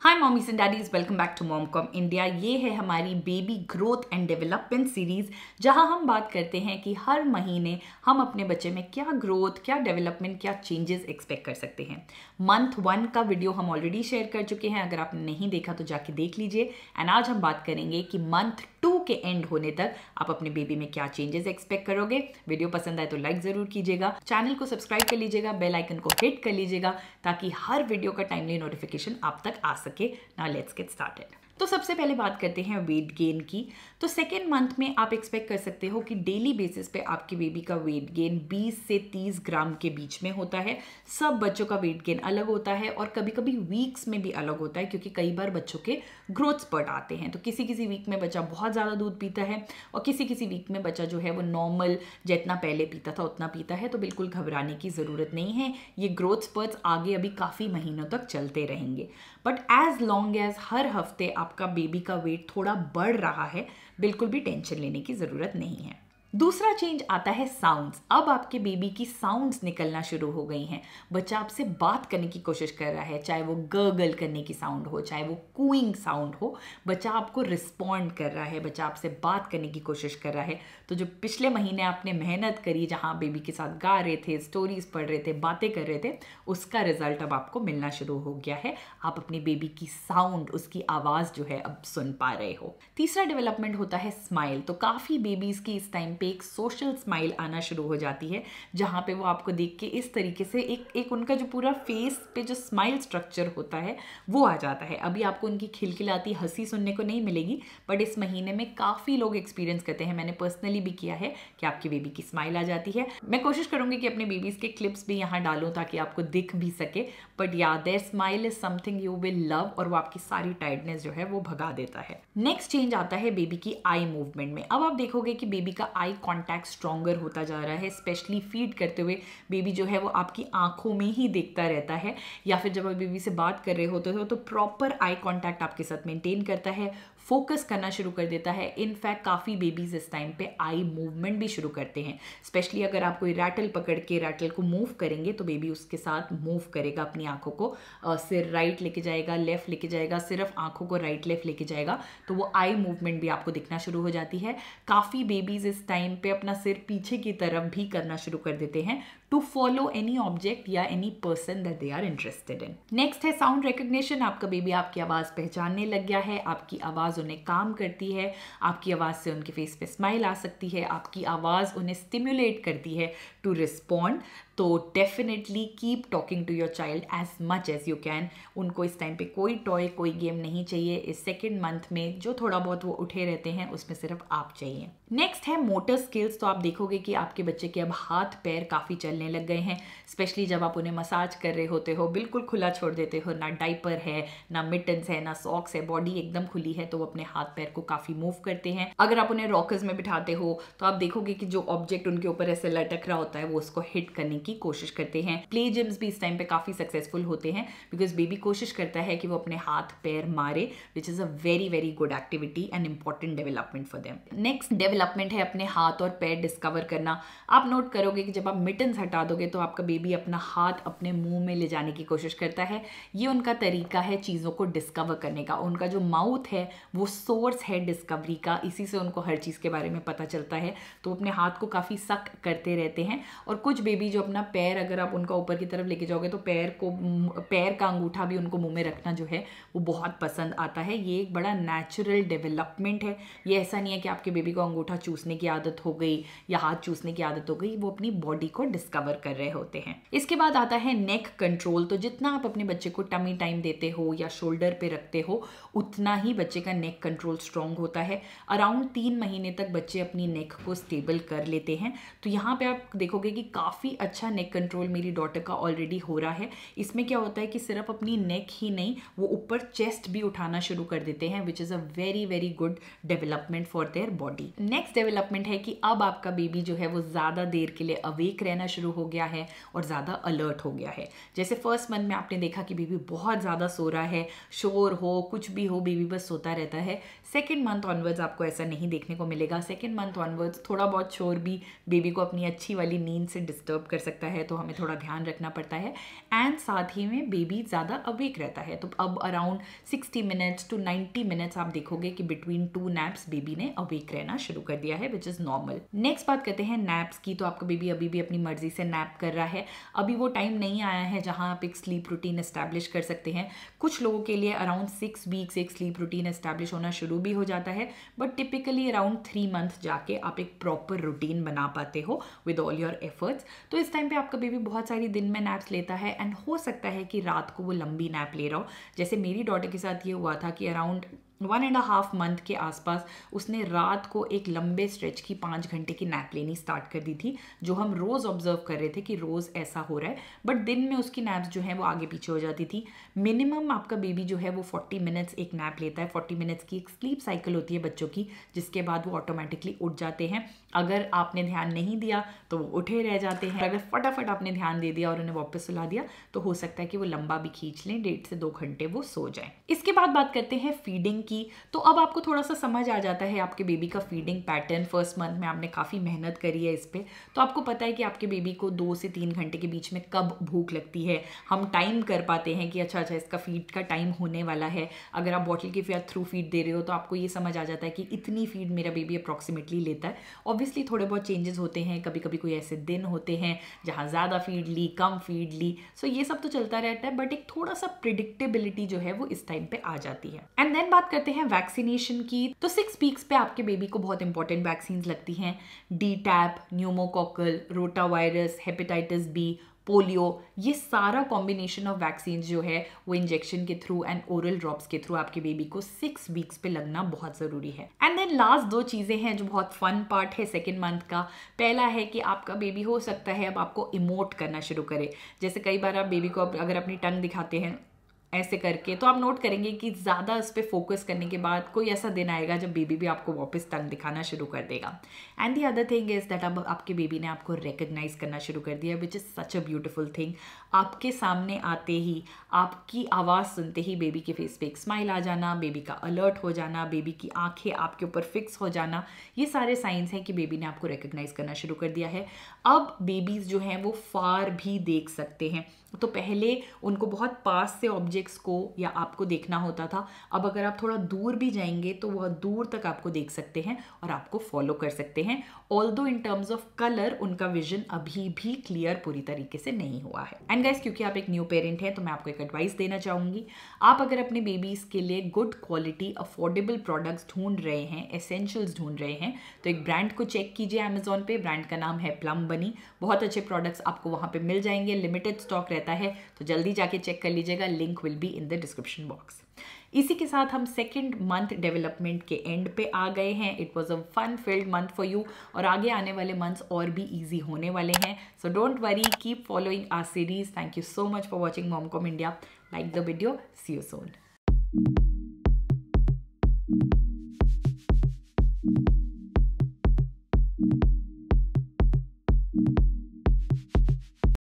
hi mommies and daddies welcome back to mom com India ये है हमारी baby growth and development series जहां हम बात करते हैं कि हर महीने हम अपने बच्चे में क्या ग्रोथ क्या डेवलपमेंट क्या चेंजेस एक्सपेक्ट कर सकते हैं मंथ वन का वीडियो हम ऑलरेडी शेयर कर चुके हैं अगर आपने नहीं देखा तो जाके देख लीजिए एंड आज हम बात करेंगे कि मंथ टू के एंड होने तक आप अपने बेबी में क्या चेंजेस एक्सपेक्ट करोगे वीडियो पसंद आए तो लाइक जरूर कीजिएगा चैनल को सब्सक्राइब कर लीजिएगा बेल आइकन को हिट कर लीजिएगा ताकि हर वीडियो का टाइमली नोटिफिकेशन आप तक आ सके ना लेट्स गेट स्टार्टेड तो सबसे पहले बात करते हैं वेट गेन की तो सेकेंड मंथ में आप एक्सपेक्ट कर सकते हो कि डेली बेसिस पे आपके बेबी का वेट गेन 20 से 30 ग्राम के बीच में होता है सब बच्चों का वेट गेन अलग होता है और कभी कभी वीक्स में भी अलग होता है क्योंकि कई बार बच्चों के ग्रोथ स्पर्ट आते हैं तो किसी किसी वीक में बच्चा बहुत ज़्यादा दूध पीता है और किसी किसी वीक में बच्चा जो है वो नॉर्मल जितना पहले पीता था उतना पीता है तो बिल्कुल घबराने की ज़रूरत नहीं है ये ग्रोथ स्पर्ट्स आगे अभी काफ़ी महीनों तक चलते रहेंगे बट एज लॉन्ग एज हर हफ्ते आपका बेबी का वेट थोड़ा बढ़ रहा है बिल्कुल भी टेंशन लेने की ज़रूरत नहीं है दूसरा चेंज आता है साउंड्स अब आपके बेबी की साउंड्स निकलना शुरू हो गई हैं बच्चा आपसे बात करने की कोशिश कर रहा है चाहे वो गर्गल करने की साउंड हो चाहे वो कूइंग साउंड हो बच्चा आपको रिस्पॉन्ड कर रहा है बच्चा आपसे बात करने की कोशिश कर रहा है तो जो पिछले महीने आपने मेहनत करी जहाँ बेबी के साथ गा रहे थे स्टोरीज पढ़ रहे थे बातें कर रहे थे उसका रिजल्ट अब आपको मिलना शुरू हो गया है आप अपनी बेबी की साउंड उसकी आवाज़ जो है अब सुन पा रहे हो तीसरा डेवलपमेंट होता है स्माइल तो काफ़ी बेबीज़ की इस टाइम पे एक सोशल स्माइल आना शुरू हो जाती है जहाँ पे वो आपको देख के इस तरीके से एक एक उनका जो पूरा फेस पे जो स्माइल स्ट्रक्चर होता है वो आ जाता है अभी आपको उनकी खिलखिलाती हंसी सुनने को नहीं मिलेगी बट इस महीने में काफ़ी लोग एक्सपीरियंस करते हैं मैंने पर्सनली भी किया है कि आपकी बेबी की स्माइल आ जाती है मैं कोशिश करूँगी कि अपने बेबीज़ के क्लिप्स भी यहाँ डालूँ ताकि आपको दिख भी सके बट या their smile is something you will love और वो आपकी सारी टाइटनेस जो है वो भगा देता है नेक्स्ट चेंज आता है बेबी की आई मूवमेंट में अब आप देखोगे कि बेबी का आई आई कॉन्टैक्ट स्ट्रॉन्गर होता जा रहा है स्पेशली फीड करते हुए बेबी जो है वो आपकी आंखों में ही देखता रहता है या फिर जब आप बेबी से बात कर रहे होते हो तो प्रॉपर आई कॉन्टैक्ट आपके साथ मेंटेन करता है फोकस करना शुरू कर देता है इनफैक्ट काफ़ी बेबीज़ इस टाइम पे आई मूवमेंट भी शुरू करते हैं स्पेशली अगर आप कोई रैटल पकड़ के रैटल को मूव करेंगे तो बेबी उसके साथ मूव करेगा अपनी आंखों को सिर राइट लेके जाएगा लेफ्ट लेके जाएगा सिर्फ आंखों को राइट लेफ्ट लेके जाएगा तो वो आई मूवमेंट भी आपको दिखना शुरू हो जाती है काफ़ी बेबीज़ इस टाइम पर अपना सिर पीछे की तरफ भी करना शुरू कर देते हैं टू फॉलो एनी ऑब्जेक्ट या any person that they are interested in next है साउंड रिकग्निशन आपका बेबी आपकी आवाज़ पहचानने लग गया है आपकी आवाज़ आवाज़ उन्हें काम करती है आपकी आवाज़ से उनके फेस पे स्माइल आ सकती है आपकी आवाज़ उन्हें स्टिम्युलेट करती है टू रिस्पॉन्ड तो definitely keep talking to your child as much as you can उनको इस टाइम पे कोई टॉय कोई गेम नहीं चाहिए इस सेकेंड मंथ में जो थोड़ा बहुत वो उठे रहते हैं उसमें सिर्फ आप चाहिए नेक्स्ट है मोटर स्किल्स तो आप देखोगे कि आपके बच्चे के अब हाथ पैर काफ़ी चलने लग गए हैं स्पेशली जब आप उन्हें मसाज कर रहे होते हो बिल्कुल खुला छोड़ देते हो ना डाइपर है ना मिटन्स है ना सॉक्स है बॉडी एकदम खुली है तो वो अपने हाथ पैर को काफ़ी मूव करते हैं अगर आप उन्हें रॉकर्स में बिठाते हो तो आप देखोगे कि जो ऑब्जेक्ट उनके ऊपर ऐसे लटक रहा होता है वो उसको हिट करने की कोशिश करते हैं प्ले जिम्स भी इस टाइम पे काफ़ी सक्सेसफुल होते हैं बिकॉज बेबी कोशिश करता है कि वो अपने हाथ पैर मारे which is a very very good activity and important development for them next development है अपने हाथ और पैर डिस्कवर करना आप नोट करोगे कि जब आप मिटन्स हटा दोगे तो आपका बेबी अपना हाथ अपने मुंह में ले जाने की कोशिश करता है ये उनका तरीका है चीज़ों को डिस्कवर करने का उनका जो माउथ है वो सोर्स है डिस्कवरी का इसी से उनको हर चीज़ के बारे में पता चलता है तो अपने हाथ को काफ़ी सक करते रहते हैं और कुछ बेबी जो अपना अपना पैर अगर आप उनका ऊपर की तरफ लेके जाओगे तो पैर को पैर का अंगूठा भी उनको मुंह में रखना जो है वो बहुत पसंद आता है ये एक बड़ा नेचुरल डेवलपमेंट है ये ऐसा नहीं है कि आपके बेबी को अंगूठा चूसने की आदत हो गई या हाथ चूसने की आदत हो गई वो अपनी बॉडी को डिस्कवर कर रहे होते हैं इसके बाद आता है नेक कंट्रोल तो जितना आप अपने बच्चे को टमी टाइम देते हो या शोल्डर पे रखते हो उतना ही बच्चे का नेक कंट्रोल स्ट्रांग होता है अराउंड तीन महीने तक बच्चे अपनी नेक को स्टेबल कर लेते हैं तो यहाँ पे आप देखोगे कि काफ़ी अच्छा अच्छा नेक कंट्रोल मेरी डॉटर का ऑलरेडी हो रहा है इसमें क्या होता है कि सिर्फ अपनी नेक ही नहीं वो ऊपर चेस्ट भी उठाना शुरू कर देते हैं which is a very very good development for their body next development है कि अब आपका बेबी जो है वो ज़्यादा देर के लिए अवेक रहना शुरू हो गया है और ज़्यादा अलर्ट हो गया है जैसे फर्स्ट मंथ में आपने देखा कि बेबी बहुत ज़्यादा सो रहा है शोर हो कुछ भी हो बेबी बस सोता रहता है सेकेंड मंथ ऑनवर्ड्स आपको ऐसा नहीं देखने को मिलेगा सेकेंड मंथ ऑनवर्ड्स थोड़ा बहुत शोर भी बेबी को अपनी अच्छी वाली नींद से डिस्टर्ब कर सकता सकता है तो हमें थोड़ा ध्यान रखना पड़ता है एंड साथ ही में बेबी ज़्यादा अवेक रहता है तो अब around sixty minutes to ninety minutes आप देखोगे कि बिटवीन टू नैप्स बेबी ने अवेक रहना शुरू कर दिया है विच इज़ नॉर्मल नेक्स्ट बात करते हैं नैप्स की तो आपका बेबी अभी भी अपनी मर्जी से नैप कर रहा है अभी वो टाइम नहीं आया है जहाँ आप एक स्लीप रूटीन इस्टेब्लिश कर सकते हैं कुछ लोगों के लिए अराउंड सिक्स वीक्स एक स्लीप रूटीन इस्टेब्लिश होना शुरू भी हो जाता है but typically around three month जाके आप एक प्रॉपर रूटीन बना पाते हो विद ऑल योर एफर्ट्स तो इस टाइम पे आपका बेबी बहुत सारी दिन में नैप्स लेता है एंड हो सकता है कि रात को वो लंबी नैप ले रहा हो जैसे मेरी डॉटर के साथ ये हुआ था कि around one and half month के आसपास उसने रात को एक लंबे स्ट्रेच की पाँच घंटे की नैप लेनी स्टार्ट कर दी थी जो हम रोज़ ऑब्जर्व कर रहे थे कि रोज़ ऐसा हो रहा है बट दिन में उसकी नैप्स जो है वो आगे पीछे हो जाती थी मिनिमम आपका बेबी जो है वो 40 मिनट्स एक नैप लेता है 40 मिनट्स की एक स्लीप साइकिल होती है बच्चों की जिसके बाद वो ऑटोमेटिकली उठ जाते हैं अगर आपने ध्यान नहीं दिया तो वो उठे रह जाते हैं अगर फटाफट आपने ध्यान दे दिया और उन्हें वापस सुला दिया तो हो सकता है कि वो लंबा भी खींच लें डेढ़ से दो घंटे वो सो जाए इसके बाद बात करते हैं फीडिंग की तो अब आपको थोड़ा सा समझ आ जाता है आपके बेबी का फीडिंग पैटर्न फर्स्ट मंथ में आपने काफ़ी मेहनत करी है इस पर तो आपको पता है कि आपके बेबी को दो से तीन घंटे के बीच में कब भूख लगती है हम टाइम कर पाते हैं कि अच्छा अच्छा इसका फीड का टाइम होने वाला है अगर आप बॉटल के फिर थ्रू फीड दे रहे हो तो आपको ये समझ आ जाता है कि इतनी फीड मेरा बेबी अप्रॉक्सीमेटली लेता है ऑब्वियसली थोड़े बहुत चेंजेस होते हैं कभी कभी कोई ऐसे दिन होते हैं जहाँ ज़्यादा फीड ली कम फीड ली सो ये सब तो चलता रहता है बट एक थोड़ा सा प्रिडिक्टेबिलिटी जो है वो इस टाइम पर आ जाती है एंड देन बात करते हैं वैक्सीनेशन की तो सिक्स वीक्स पे आपके बेबी को बहुत इंपॉर्टेंट वैक्सीन लगती हैं D tap pneumococcal rota virus hepatitis B polio ये सारा कॉम्बिनेशन ऑफ वैक्सीन जो है वो इंजेक्शन के थ्रू एंड ओरल ड्रॉप्स के थ्रू आपके बेबी को सिक्स वीक्स पे लगना बहुत ज़रूरी है एंड देन लास्ट दो चीज़ें हैं जो बहुत फन पार्ट है सेकेंड मंथ का पहला है कि आपका बेबी हो सकता है अब आपको इमोट करना शुरू करे जैसे कई बार आप बेबी को अगर अपनी टंग दिखाते हैं ऐसे करके तो आप नोट करेंगे कि ज़्यादा इस पर फोकस करने के बाद कोई ऐसा दिन आएगा जब बेबी भी आपको वापस तंग दिखाना शुरू कर देगा and the other thing is that अब आपके बेबी ने आपको रिकग्नाइज करना शुरू कर दिया which is such a beautiful thing आपके सामने आते ही आपकी आवाज़ सुनते ही बेबी के फेस पे एक स्माइल आ जाना बेबी का अलर्ट हो जाना बेबी की आँखें आपके ऊपर फिक्स हो जाना ये सारे साइंस हैं कि बेबी ने आपको रिकग्नाइज करना शुरू कर दिया है अब बेबीज़ जो हैं वो फार भी देख सकते हैं तो पहले उनको बहुत पास से ऑब्जेक्ट ऑब्जेक्ट्स को या आपको देखना होता था अब अगर आप थोड़ा दूर भी जाएंगे तो वह दूर तक आपको देख सकते हैं और आपको फॉलो कर सकते हैं although in terms of colour उनका विजन अभी भी क्लियर पूरी तरीके से नहीं हुआ है एंड गाइज क्योंकि आप एक न्यू पेरेंट हैं तो मैं आपको एक एडवाइस देना चाहूंगी आप अगर अपने बेबीज़ के लिए गुड क्वालिटी अफोर्डेबल प्रोडक्ट्स ढूंढ रहे हैं एसेंशियल्स ढूंढ रहे हैं तो एक ब्रांड को चेक कीजिए अमेजोन पे ब्रांड का नाम है प्लम बनी बहुत अच्छे प्रोडक्ट्स आपको वहां पे मिल जाएंगे लिमिटेड स्टॉक रहता है तो जल्दी जाके चेक कर लीजिएगा link will be in the description box इसी के साथ हम सेकेंड मंथ डेवलपमेंट के एंड पे आ गए हैं it was a fun filled month for you और आगे आने वाले मंथ्स और भी ईजी होने वाले हैं so don't worry keep following our series thank you so much for watching mom com India like the video see you Son